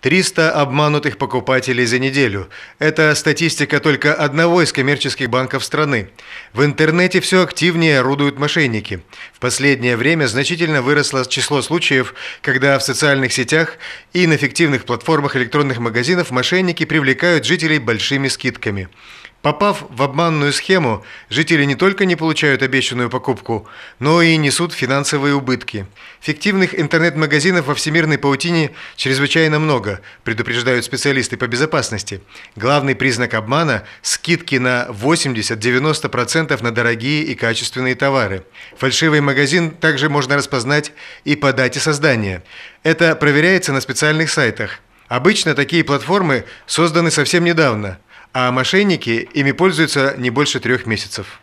300 обманутых покупателей за неделю. Это статистика только одного из коммерческих банков страны. В интернете все активнее орудуют мошенники. В последнее время значительно выросло число случаев, когда в социальных сетях и на фиктивных платформах электронных магазинов мошенники привлекают жителей большими скидками. Попав в обманную схему, жители не только не получают обещанную покупку, но и несут финансовые убытки. Фиктивных интернет-магазинов во всемирной паутине чрезвычайно много, предупреждают специалисты по безопасности. Главный признак обмана – скидки на 80-90% на дорогие и качественные товары. Фальшивый магазин также можно распознать и по дате создания. Это проверяется на специальных сайтах. Обычно такие платформы созданы совсем недавно – а мошенники ими пользуются не больше трех месяцев.